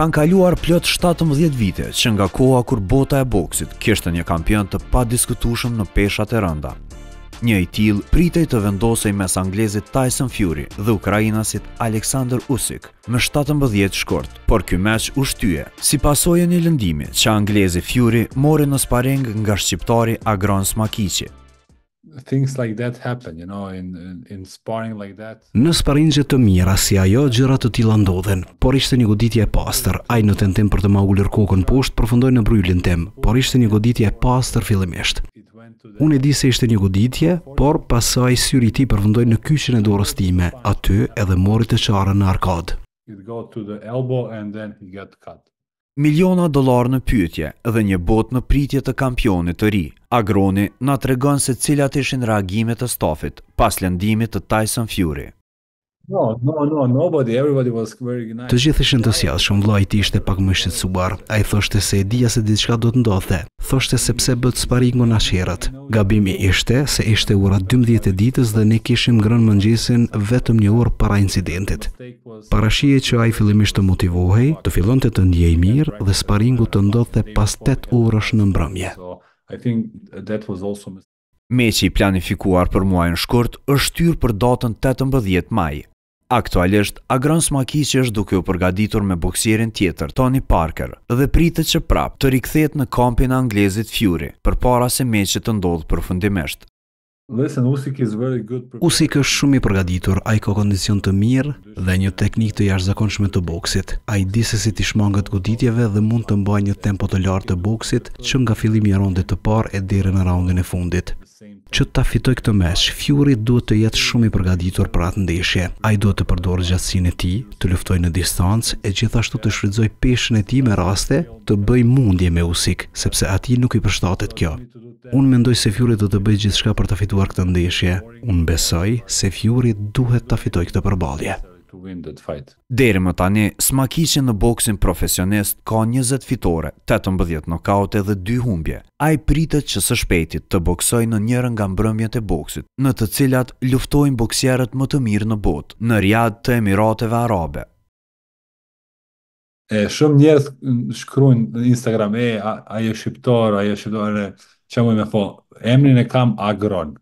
kanë kaluar plot 17 vite që nga koha kur bota e boksit kishte një kampion të padiskutueshëm në peshat e rënda. Një i till pritej të vendosej mes anglezit Tyson Fury dhe ukrainasit Alexander Usyk me 17 shkort, por ky meç u shtye si pasojë një lëndimi që anglezi Fury mori në sparing nga shqiptari Agron Smakiçi, things like that happen, you know, in, in, in sparring like that. Në sparringje të mira, si ajo, gjëra të tila ndodhen, por ishte një goditje e pastër, ai në tentim për të ma kokën poshtë, përfundoj në bryllin tim por ishte një goditje e pastër fillimisht. Unë e di se ishte një goditje, por pasaj syri ti përfundoj në kyqin e dorës time, aty edhe mori të qara në arkad. got to the elbow and then he got cut. Miliona dolar në pytje dhe një bot në pritje të kampionit të ri. Agroni nga të regon se cilat ishin reagimet të stafit pas lëndimit të Tyson Fury. No, no, no, nobody, everybody was very nice. Të gjithë ishin entuziastë, shumë vëllai i tij ishte pak më shqetësuar. Ai thoshte se e dija se diçka do të ndodhte. Thoshte se pse bëhet sparring nga shërrat. Gabimi ishte se ishte ora 12 e ditës dhe ne kishim ngrënë mëngjesin vetëm një orë para incidentit. Parashije që ai fillimisht të motivohej, të fillonte të, të mirë dhe sparringu të ndodhte pas 8 orësh në mbrëmje. I think that was also Meçi i planifikuar për muajin shkurt është tyrë për datën 18 maj. Aktualisht, Agron Smaki që është duke u përgaditur me boksierin tjetër, Tony Parker, dhe pritët që prapë të rikthet në kampin anglezit Fury, për para se me që të ndodhë përfundimisht. Usik është shumë i përgatitur, ai ka kondicion të mirë dhe një teknikë të jashtëzakonshme të boksit. Ai di se si të shmanget goditjeve dhe mund të mbajë një tempo të lartë të boksit që nga fillimi i raundit të parë e deri në raundin e fundit që ta fitoj këtë mesh, Fury duhet të jetë shumë i përgatitur për atë ndeshje. Ai duhet të përdorë gjatësinë e tij, të luftoj në distancë e gjithashtu të shfrytëzoj peshën e tij me raste të bëj mundje me usik, sepse ati nuk i përshtatet kjo. Unë mendoj se Fury do të gjithë gjithçka për të fituar këtë ndeshje. Unë besoj se Fury duhet ta fitojë këtë përballje to win that fight. Deri më tani, Smakiçi në boksin profesionist ka 20 fitore, 18 nokaute dhe 2 humbje. Ai pritet që së shpejti të boksojë në njërin nga mbrëmjet e boksit, në të cilat luftojnë boksierët më të mirë në botë, në Riad të Emirateve Arabe. E shumë njerëz shkruajnë në Instagram e ai është shqiptar, ai është shqiptar, që më po, emrin e kam Agron.